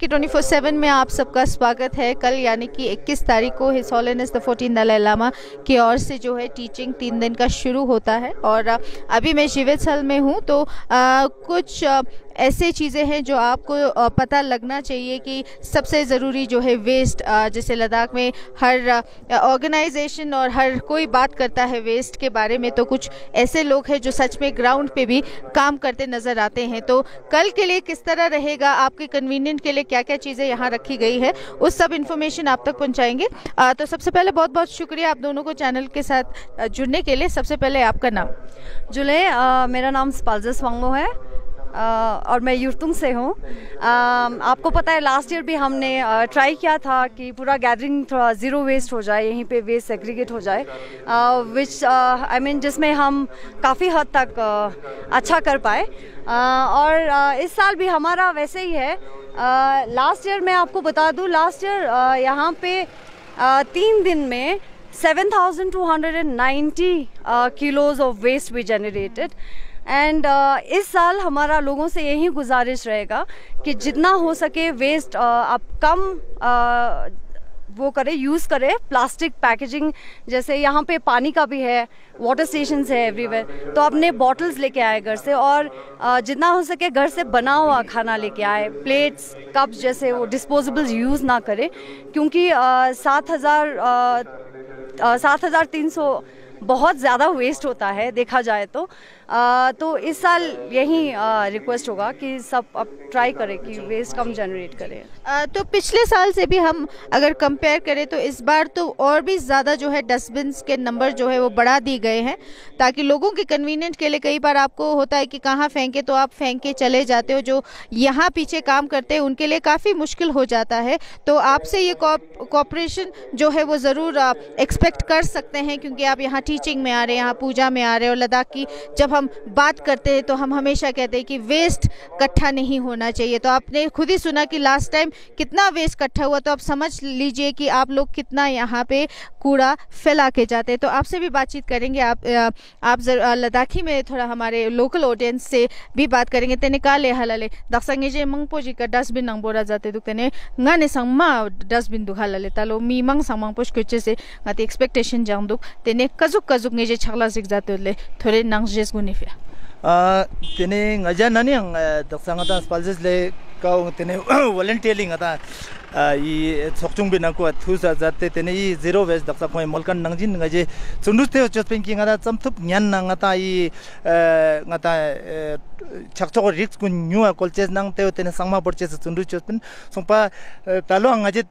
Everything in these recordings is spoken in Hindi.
कि 24/7 में आप सबका स्वागत है कल यानी कि 21 तारीख को his the fourteen Dalai Lama की ओर से जो है टीचिंग तीन दिन का शुरू होता है और अभी मैं शिवेद स्थल में हूँ तो आ, कुछ ऐसे चीज़ें हैं जो आपको पता लगना चाहिए कि सबसे ज़रूरी जो है वेस्ट जैसे लद्दाख में हर ऑर्गेनाइजेशन और हर कोई बात करता है वेस्ट के बारे में तो कुछ ऐसे लोग हैं जो सच में ग्राउंड पे भी काम करते नज़र आते हैं तो कल के लिए किस तरह रहेगा आपके कन्वीनियंट के लिए क्या क्या चीज़ें यहाँ रखी गई है उस सब इन्फॉर्मेशन आप तक पहुँचाएंगे तो सबसे पहले बहुत बहुत शुक्रिया आप दोनों को चैनल के साथ जुड़ने के लिए सबसे पहले आपका नाम जुले मेरा नाम स्पालजस वांगो है और मैं यूरतुंग से हूँ आपको पता है लास्ट ईयर भी हमने ट्राई किया था कि पूरा गैदरिंग थोड़ा ज़ीरो वेस्ट हो जाए यहीं पे वेस्ट सेग्रीगेट हो जाए विच आई मीन जिसमें हम काफ़ी हद तक आ, अच्छा कर पाए आ, और आ, इस साल भी हमारा वैसे ही है लास्ट ईयर मैं आपको बता दूँ लास्ट ईयर यहाँ पे तीन दिन में 7,290 kilos of waste we generated and uh, इस साल हमारा लोगों से यही गुजारिश रहेगा कि जितना हो सके वेस्ट uh, आप कम uh, वो करें यूज़ करें प्लास्टिक पैकेजिंग जैसे यहाँ पे पानी का भी है वाटर स्टेशन है एवरीवेयर तो अपने बॉटल्स लेके आए घर से और uh, जितना हो सके घर से बना हुआ खाना लेके आए प्लेट्स कप्स जैसे वो डिस्पोजेबल्स यूज़ ना करें क्योंकि uh, सात हज़ार uh, सात हज़ार तीन सौ बहुत ज़्यादा वेस्ट होता है देखा जाए तो तो इस साल यही रिक्वेस्ट होगा कि सब अब ट्राई करें कि वेस्ट कम जनरेट करें तो पिछले साल से भी हम अगर कंपेयर करें तो इस बार तो और भी ज़्यादा जो है डस्टबिन के नंबर जो है वो बढ़ा दिए गए हैं ताकि लोगों के कन्वीनियंट के लिए कई बार आपको होता है कि कहाँ फेंके तो आप फेंक के चले जाते हो जो यहाँ पीछे काम करते हैं उनके लिए काफ़ी मुश्किल हो जाता है तो आपसे ये कॉपरेशन जो है वो ज़रूर एक्सपेक्ट कर सकते हैं क्योंकि आप यहाँ टीचिंग में आ रहे हैं यहाँ पूजा में आ रहे हो लद्दाख की जब हम हम बात करते हैं तो हम हमेशा कहते हैं कि वेस्ट इकट्ठा नहीं होना चाहिए तो आपने खुद ही सुना कि लास्ट टाइम कितना वेस्ट इकट्ठा हुआ तो आप समझ लीजिए कि आप लोग कितना यहाँ पे कूड़ा फैला के जाते हैं तो आपसे भी बातचीत करेंगे आप आप लद्दाखी में थोड़ा हमारे लोकल ऑडियंस से भी बात करेंगे तेने का ले हलाले दक्संगे जे मंग पोजी का डस्टबिन नंग बोरा जाते दुख तेने गाने संग माँ डस्टबिन दुखा लले तालो मी मंग संग मंग पोश से गाते एक्सपेक्टेशन जाऊँ दुख तेने कजुक कजुक ने जे छगला सिख जाते थोड़े नंग जेस गुन ni fe a tene ngaja nani ang doksa ngata spalzes le ka tene volunteering ngata i chokchung bina ko thu sa jatte tene i zero waste doksa ko molkan nangjin ngaje chundu te chot pen ki ngata chamthup nyan na ngata i ngata chakchok risk kun nyu a kolches nang te tene sangma porches chundu chot pen songpa talo ngaje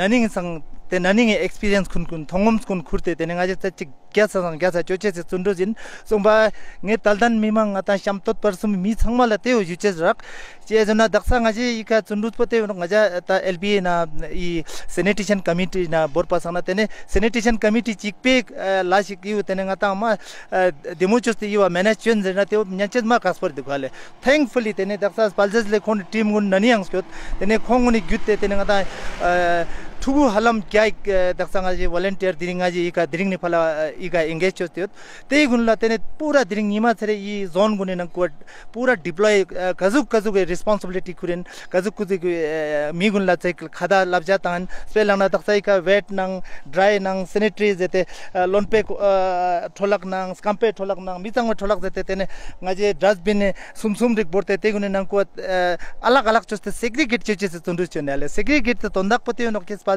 nani sang ᱛᱮᱱᱟᱱᱤᱝ ᱮᱠᱥᱯᱮᱨᱤᱭᱮᱱᱥ experience ᱠᱩᱱ ᱛᱷᱚᱝᱜᱚᱢᱥ ᱠᱩᱱ ᱠᱷᱩᱨᱛᱮ khurte ᱟᱡᱟᱛᱟ ᱪᱤᱠ ᱜᱮᱥᱟᱱ ᱜᱮᱥᱟ ᱪᱚᱪᱮ ᱥᱩᱱᱫᱩᱡᱤᱱ ᱥᱚᱢᱵᱟ ᱱᱮ ᱛᱟᱞᱫᱟᱱ ᱢᱤᱢᱟᱝ ᱟᱡᱟᱛᱟ ᱥᱤᱱᱫᱩᱡᱤᱱ ᱛᱮᱱᱟᱝ ᱟᱡᱟᱛᱟ ᱪᱤᱠ ᱜᱮᱥᱟᱱ ᱜᱮᱥᱟ ᱪᱚᱪᱮ ᱥᱩᱱᱫᱩᱡᱤᱱ ᱥᱚᱢᱵᱟ ᱱᱮ ᱛᱟᱞᱫᱟᱱ ᱢᱤᱢᱟᱝ ᱟᱡᱟᱛᱟ ᱥᱤᱱᱫᱩᱡᱤᱱ ᱛᱮᱱᱟᱝ ᱟᱡᱟᱛᱟ ᱪᱤᱠ ᱜᱮᱥᱟᱱ ᱜᱮᱥᱟ ᱪᱚᱪᱮ ᱥᱩᱱᱫᱩᱡᱤᱱ ᱥᱚᱢᱵᱟ ᱱᱮ ᱛᱟᱞᱫᱟᱱ ᱢᱤᱢᱟᱝ ᱟᱡᱟᱛᱟ ᱥᱤᱱᱫᱩᱡᱤᱱ ᱛᱮᱱᱟᱝ ᱟᱡᱟᱛᱟ ᱪᱤᱠ ᱜᱮᱥᱟᱱ ᱜᱮᱥᱟ ᱪᱚᱪᱮ ᱥᱩᱱᱫᱩᱡᱤᱱ ᱥᱚᱢᱵᱟ ᱱᱮ ᱛᱟᱞᱫᱟᱱ ᱢᱤᱢᱟᱝ ᱟᱡᱟᱛᱟ ᱥᱤᱱᱫᱩᱡᱤᱱ ᱛᱮᱱᱟᱝ ᱟᱡᱟᱛᱟ ᱪᱤᱠ ᱜᱮᱥᱟᱱ ᱜᱮᱥᱟ ᱪᱚᱪᱮ ᱥᱩᱱᱫᱩᱡᱤᱱ ᱥᱚᱢᱵᱟ ᱱᱮ ᱛᱟᱞᱫᱟᱱ ᱢᱤᱢᱟᱝ ᱟᱡᱟᱛᱟ ᱥᱤᱱᱫᱩᱡᱤᱱ ᱛᱮᱱᱟᱝ ᱟᱡᱟᱛᱟ ᱪᱤᱠ ᱜᱮᱥᱟᱱ ᱜᱮᱥᱟ ᱪᱚᱪᱮ ᱥᱩᱱᱫᱩᱡᱤᱱ ᱥᱚᱢᱵᱟ थुगु हलम क्याइ दक्षंगा जी वोलन्टियर दिरिङा जी इका दिरिङ नि फला इका एंगेज छ त्यो तेइ गुनला तने पुरा दिरिङ निमा छरे इ जोन गुने न कोट पुरा डिप्लॉय कजुक कजुक रिस्पोंसिबिलिटी कुरेन कजुक कुजु मि गुनला चाहिँ खादा लबजा तान स्पेल Wet Nang Dry का वेट नंग ड्राई नंग Nang जते लोनपे ठोलक नंग स्कम्पे ठोलक नंग मितंग ठोलक जते तने गजे ड्रज बिन सुमसुम रिक बोर्ते तेइ गुने न कोट अलग अलग छस्ते सेग्रीगेट छ छ तुनु छ सेग्रीगेट त तोंदक पति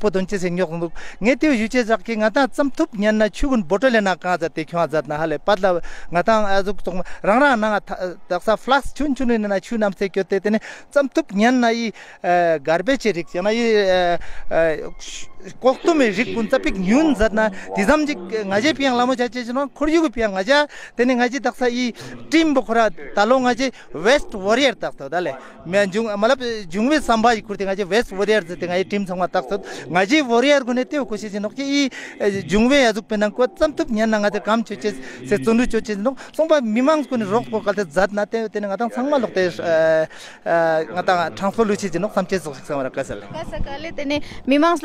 ᱛᱮᱠᱷᱚᱣᱟ ᱡᱟᱛᱱᱟ ᱦᱟᱞᱮ ᱯᱟᱫᱞᱟ ᱛᱟᱝᱜᱟ ᱛᱟᱝᱜᱟ ᱛᱟᱝᱜᱟ ᱛᱟᱝᱜᱟ ᱛᱟᱝᱜᱟ ᱛᱟᱝᱜᱟ ᱛᱟᱝᱜᱟ kokto me rik kunta pik nyun zatna tizam jik eh, ngaje piyang lamo cha cha chino khur yugu piyang ngaja teni ngaje taksa i team bukhura talo ngaje west warrior takto dale mian jung eh, malap eh, jungwe sambhaj kurti ngaje west warrior zate ngaje team sangwa takto ngaje warrior gune teo kushi chino ki i jungwe yazuk penang kwa tsam tup nyan na ngaje kam cho cha se tundu cho cha chino songpa mimang kune rok zatna teni lukte kasa teni mimang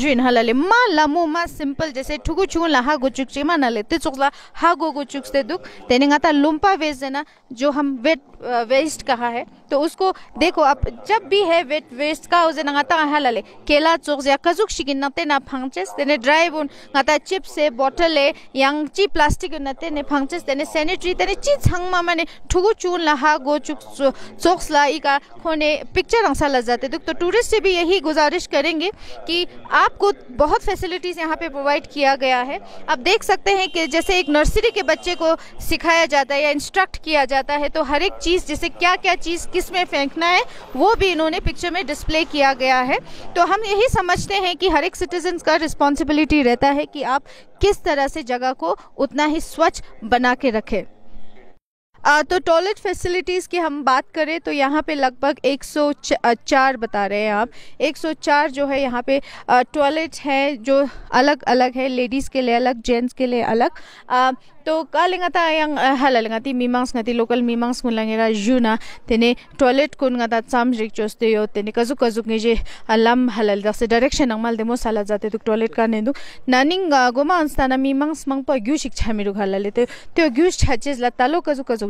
जुन हलाले मा लामो मा सिंपल जैसे ठुगु छुगु लहा गो चुकचे मा नले ते चुकला हा गो गो से दुख तेने गाता लुम्पा वेज है ना जो हम वेट वेस्ट कहा है तो उसको देखो आप जब भी है वेट वेस्ट का उसे नगाता हलाले केला चोक या कजुक शिकिन नते ना फंगचेस तेने ड्राई बोन गाता चिप्स से बोतल ए यंग ची प्लास्टिक नते ने फंगचेस तेने सैनिटरी तेने ची छंग मा माने ठुगु छु लहा गो चुक चोक्स ला इका खोने पिक्चर अंसा ल जाते दुख तो टूरिस्ट से भी यही गुजारिश करेंगे कि आप आपको बहुत फैसिलिटीज़ यहाँ पे प्रोवाइड किया गया है आप देख सकते हैं कि जैसे एक नर्सरी के बच्चे को सिखाया जाता है या इंस्ट्रक्ट किया जाता है तो हर एक चीज़ जैसे क्या क्या चीज़ किस में फेंकना है वो भी इन्होंने पिक्चर में डिस्प्ले किया गया है तो हम यही समझते हैं कि हर एक सिटीजन का रिस्पॉन्सिबिलिटी रहता है कि आप किस तरह से जगह को उतना ही स्वच्छ बना के रखें तो टॉयलेट फैसिलिटीज़ की हम बात करें तो यहाँ पे लगभग 104 बता रहे हैं आप 104 जो है यहाँ पे टॉयलेट है जो अलग अलग है लेडीज़ के लिए अलग जेंट्स के लिए अलग आ, तो कह लेंगा यंग हल लेंगा मीमांस गति लोकल मीमांस को लगेगा जू ना तेने टॉयलेट को गाता चाम जिक चोसते हो तेने कजू कजू के जे लम हलल जैसे डायरेक्शन अंगमाल दे मोस हलत जाते तो टॉयलेट का नहीं दू नानिंग गोमा अंस्ता ना मीमांस मंग पर ग्यू शिक्षा मेरू हलल लेते तो, तो ग्यू छाचेज लता कजू कजू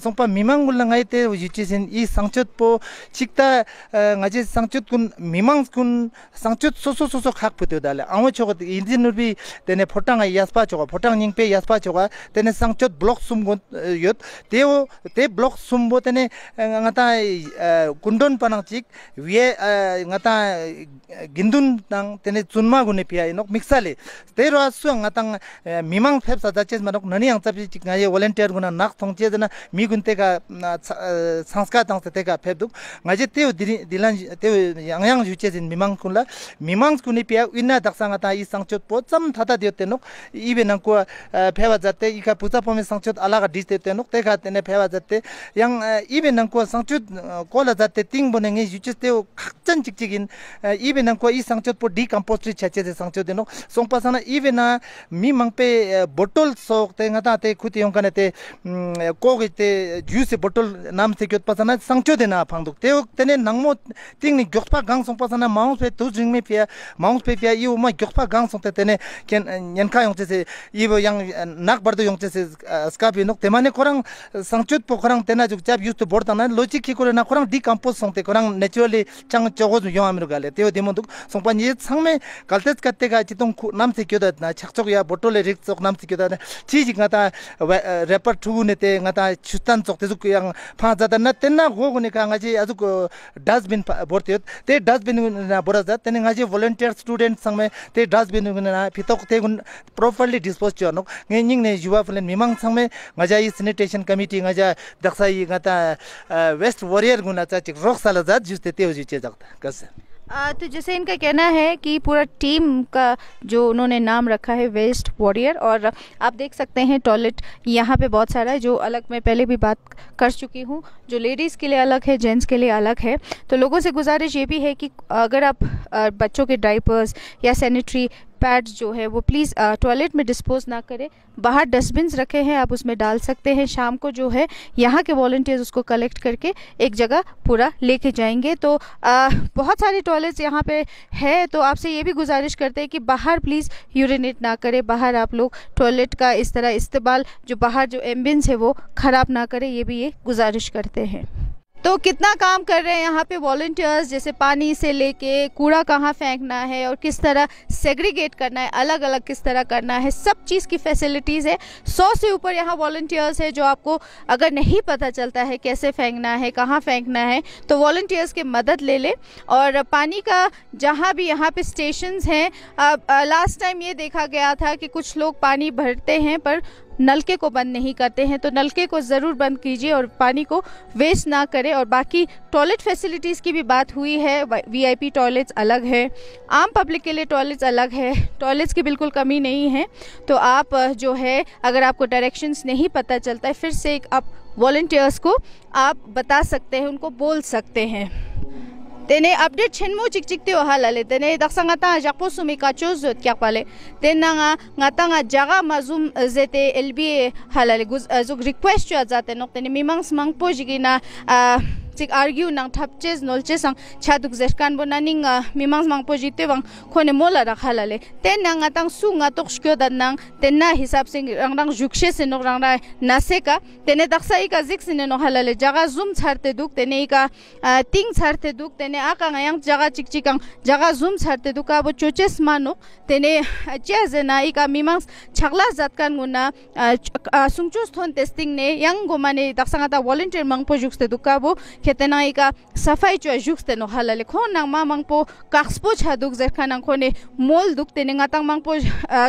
송파 미망군라 가이테 유치신 이 상첩포 직다 가제 상첩군 미망군 상첩 소소소소 각부터 달래 아무 저거 인디너비 데네 포탕 야스파 저거 포탕 데네 상첩 블록 숨군 엿 데오 데 블록 숨보 데네 군돈 파낭직 위에 가타 긴둔 땅 데네 준마군에 피아 이녹 믹살레 데로 아수 가타 미망 펩사다 체스마녹 나니앙 잡지 직 볼런티어 군나 낙 통제드나 나 kun teka sangskaa changsa teka phebduk. Nga je teyo yang yang yu chezin mii mang kun la. Mii mang kun i piya, uina daksa nga ta i sangchot po, cham thata diyo tenuk, ibe nang kuwa pheba jate, ika pucha pomi sangchot alaga dij teyote tenuk, teka tenay pheba jate. Yang ibe nang kuwa sangchot kola 송파사나 tingbo nengi yu cheze teyo kakchan chik chik in, ᱛᱮᱱᱮ ᱱᱟᱝᱢᱚ ᱛᱤᱝ ᱱᱤ ᱜᱚᱠᱯᱟ ᱜᱟᱝᱥᱚᱢ ᱯᱟᱥᱟᱱᱟ ᱢᱟᱝᱥᱚᱢ ᱯᱟᱥᱟᱱᱟ ᱛᱮᱱᱮ ᱱᱟᱝᱢᱚ ᱛᱤᱝ ᱱᱤ ᱜᱚᱠᱯᱟ ᱜᱟᱝᱥᱚᱢ ᱯᱟᱥᱟᱱᱟ ᱢᱟᱝᱥᱚᱢ ᱯᱟᱥᱟᱱᱟ ᱛᱮᱱᱮ ᱱᱟᱝᱢᱚ ᱛᱤᱝ ᱱᱤ ᱜᱚᱠᱯᱟ ᱜᱟᱝᱥᱚᱢ ᱯᱟᱥᱟᱱᱟ ᱢᱟᱝᱥᱚᱢ ᱯᱟᱥᱟᱱᱟ ᱛᱮᱱᱮ ᱱᱟᱝᱢᱚ ᱛᱤᱝ ᱱᱤ ᱜᱚᱠᱯᱟ ᱜᱟᱝᱥᱚᱢ ᱯᱟᱥᱟᱱᱟ ᱢᱟᱝᱥᱚᱢ ᱯᱟᱥᱟᱱᱟ ᱛᱮᱱᱮ ᱱᱟᱝᱢᱚ ᱛᱤᱝ ᱱᱤ ᱜᱚᱠᱯᱟ ᱜᱟᱝᱥᱚᱢ ᱯᱟᱥᱟᱱᱟ ᱢᱟᱝᱥᱚᱢ ᱯᱟᱥᱟᱱᱟ ᱛᱮᱱᱮ ᱱᱟᱝᱢᱚ ᱛᱤᱝ ᱱᱤ ᱜᱚᱠᱯᱟ ᱜᱟᱝᱥᱚᱢ ᱯᱟᱥᱟᱱᱟ ᱢᱟᱝᱥᱚᱢ ᱯᱟᱥᱟᱱᱟ ᱛᱮᱱᱮ ᱱᱟᱝᱢᱚ ᱛᱤᱝ ᱱᱤ ᱜᱚᱠᱯᱟ ᱜᱟᱝᱥᱚᱢ ᱯᱟᱥᱟᱱᱟ ᱢᱟᱝᱥᱚᱢ ᱯᱟᱥᱟᱱᱟ ᱛᱮᱱᱮ ᱱᱟᱝᱢᱚ ᱛᱤᱝ ᱱᱤ ᱜᱚᱠᱯᱟ ᱜᱟᱝᱥᱚᱢ ᱯᱟᱥᱟᱱᱟ ᱢᱟᱝᱥᱚᱢ ᱯᱟᱥᱟᱱᱟ ᱛᱮᱱᱮ ᱱᱟᱝᱢᱚ ᱛᱤᱝ ᱱᱤ ᱜᱚᱠᱯᱟ ᱜᱟᱝᱥᱚᱢ ᱯᱟᱥᱟᱱᱟ ᱢᱟᱝᱥᱚᱢ ᱯᱟᱥᱟᱱᱟ ᱛᱮᱱᱮ ᱱᱟᱝᱢᱚ ᱛᱤᱝ ᱱᱤ ᱜᱚᱠᱯᱟ ᱜᱟᱝᱥᱚᱢ ᱯᱟᱥᱟᱱᱟ ᱢᱟᱝᱥᱚᱢ ᱯᱟᱥᱟᱱᱟ ᱛᱮᱱᱮ ᱱᱟᱝᱢᱚ ᱛᱤᱝ ᱱᱤ ᱜᱚᱠᱯᱟ ᱜᱟᱝᱥᱚᱢ ᱯᱟᱥᱟᱱᱟ ᱢᱟᱝᱥᱚᱢ ᱯᱟᱥᱟᱱᱟ छुतन चोक तेजु कि यांग फा न तेन ना गोगु ने कांगा जे अजु ते डस्टबिन ना बोर जदा तेन गाजे वोलंटियर स्टूडेंट संग में ते डस्टबिन ना फितोक ते गुन डिस्पोज च नो ने ने युवा फले मिमांग संग में गजा कमिटी गजा दक्षाई गता वेस्ट वॉरियर गुना चा रोक साल जात जस्ते ते हो आ, तो जैसे इनका कहना है कि पूरा टीम का जो उन्होंने नाम रखा है वेस्ट वॉरियर और आप देख सकते हैं टॉयलेट यहाँ पे बहुत सारा है जो अलग मैं पहले भी बात कर चुकी हूँ जो लेडीज़ के लिए अलग है जेंट्स के लिए अलग है तो लोगों से गुजारिश ये भी है कि अगर आप बच्चों के डाइपर्स या सैनिटरी पैड्स जो है वो प्लीज़ टॉयलेट uh, में डिस्पोज ना करें बाहर डस्टबिन रखे हैं आप उसमें डाल सकते हैं शाम को जो है यहाँ के वॉल्टियर्स उसको कलेक्ट करके एक जगह पूरा लेके जाएंगे तो आ, uh, बहुत सारे टॉयलेट्स यहाँ पे है तो आपसे ये भी गुजारिश करते हैं कि बाहर प्लीज़ यूरिनेट ना करें बाहर आप लोग टॉयलेट का इस तरह इस्तेमाल जो बाहर जो एम्बिन है वो ख़राब ना करें ये भी ये गुजारिश करते हैं तो कितना काम कर रहे हैं यहाँ पे वॉल्टियर्स जैसे पानी से लेके कूड़ा कहाँ फेंकना है और किस तरह सेग्रीगेट करना है अलग अलग किस तरह करना है सब चीज़ की फैसिलिटीज़ है सौ से ऊपर यहाँ वॉल्टियर्स है जो आपको अगर नहीं पता चलता है कैसे फेंकना है कहाँ फेंकना है तो वॉल्टियर्स की मदद ले लें और पानी का जहाँ भी यहाँ पर स्टेशन हैं लास्ट टाइम ये देखा गया था कि कुछ लोग पानी भरते हैं पर नलके को बंद नहीं करते हैं तो नलके को ज़रूर बंद कीजिए और पानी को वेस्ट ना करें और बाकी टॉयलेट फैसिलिटीज़ की भी बात हुई है वीआईपी टॉयलेट्स अलग है आम पब्लिक के लिए टॉयलेट्स अलग है टॉयलेट्स की बिल्कुल कमी नहीं है तो आप जो है अगर आपको डायरेक्शंस नहीं पता चलता है फिर से एक आप वॉल्टियर्स को आप बता सकते हैं उनको बोल सकते हैं tene update chenmo mo chik chik te wa hala le tene sanga ta jak po sumi ka chos zot kya ten nga nga ta nga jaga mazum eh, zete lba hala guz eh, zuk request cha za te nok tene mimang smang po jigina ah, chik argue nang thap ches nol che sang chaduk zerkan bo naning ah, mimang mang pojite wang khone mola ra khala le ten nang atang su nga tok shkyo dan nang ten na hisab sing rang rang jukshe se rang rai na se ka tene daksa ik azik sin no khala le jaga zoom charte duk tene ik a ah, ting charte duk tene a ka ngayang jaga chik chik ang jaga zoom charte duk ka bo choches mano tene ah, che ze na ik a chagla zat kan na sungchus thon testing ne yang go mane daksa nga ta volunteer mang pojukste duk ka bo ketenai ika safai cho juk te no halale khon nang ma mang po kaxpo cha duk zer kha nang khone mol duk te ninga tang mang po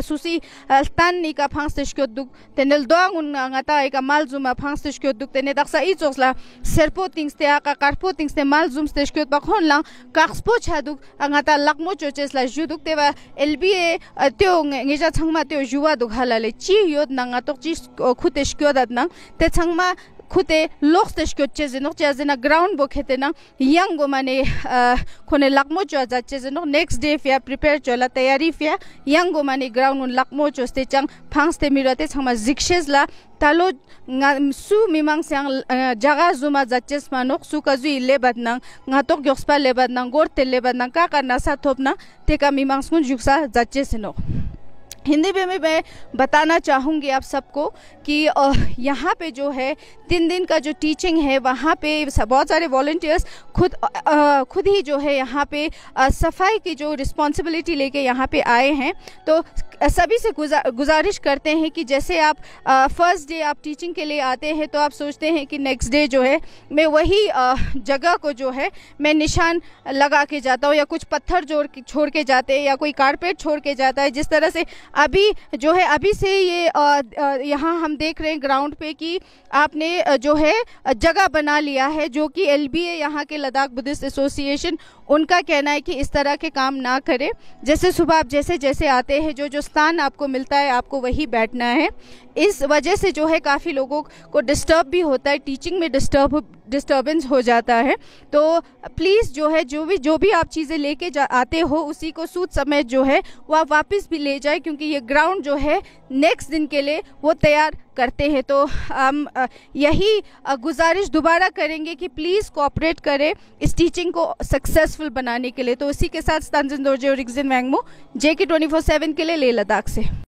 susi tan ni ka phang se shkyo duk tenel do ang un nga ta ka mal zum ma phang se shkyo duk te ne dagsa i chos la serpo tings te aka karpo tings te mal zum se shkyo ba khon lang kaxpo cha duk ang ta lakmo cho ches la ju duk te ba lba teo nge cha chang ma teo juwa duk halale chi yod nang ngatok chi khu te shkyo dat nang te chang ma खुते लोक्स तेश क्यो चेज नो चेज ना ग्राउंड बो खेते ना यंग गो माने खोने लक्मो चो जा चेज नो नेक्स्ट डे फिया प्रिपेयर चोला तैयारी फिया यंग गो माने ग्राउंड उन लक्मो चो स्ते चंग फांगस ते मिरते छमा जिक्सेज ला तालो सु मिमांग सेंग जागा जुमा जा चेस मा सु काजु इले बत nga tok nang ka thop na te ka juksa jachese no Hindi में मैं बताना चाहूँगी आप सबको कि यहाँ पे जो है तीन दिन का जो टीचिंग है वहाँ पे बहुत सारे वॉल्टियर्स खुद खुद ही जो है यहाँ पे सफाई की जो रिस्पॉन्सिबिलिटी लेके यहाँ पे आए हैं तो सभी से गुजा, गुजारिश करते हैं कि जैसे आप फर्स्ट डे आप टीचिंग के लिए आते हैं तो आप सोचते हैं कि नेक्स्ट डे जो है मैं वही जगह को जो है मैं निशान लगा के जाता हूँ या कुछ पत्थर जोड़ छोड़ के जाते हैं या कोई कारपेट छोड़ के जाता है जिस तरह से अभी जो है अभी से ये यहाँ हम देख रहे हैं ग्राउंड पे कि आपने जो है जगह बना लिया है जो कि एल बी यहाँ के लद्दाख बुद्धिस्ट एसोसिएशन उनका कहना है कि इस तरह के काम ना करें जैसे सुबह आप जैसे जैसे आते हैं जो जो स्थान आपको मिलता है आपको वही बैठना है इस वजह से जो है काफ़ी लोगों को डिस्टर्ब भी होता है टीचिंग में डिस्टर्ब डिस्टर्बेंस हो जाता है तो प्लीज़ जो है जो भी जो भी आप चीज़ें लेके आते हो उसी को सूद समय जो है वो आप वापस भी ले जाए क्योंकि ये ग्राउंड जो है नेक्स्ट दिन के लिए वो तैयार करते हैं तो हम यही गुजारिश दोबारा करेंगे कि प्लीज़ कोऑपरेट करें इस टीचिंग को सक्सेसफुल बनाने के लिए तो उसी के साथ तंजन दोजे और रिगजिन मैंगमो जे के ट्वेंटी फोर सेवन के लिए ले लद्दाख से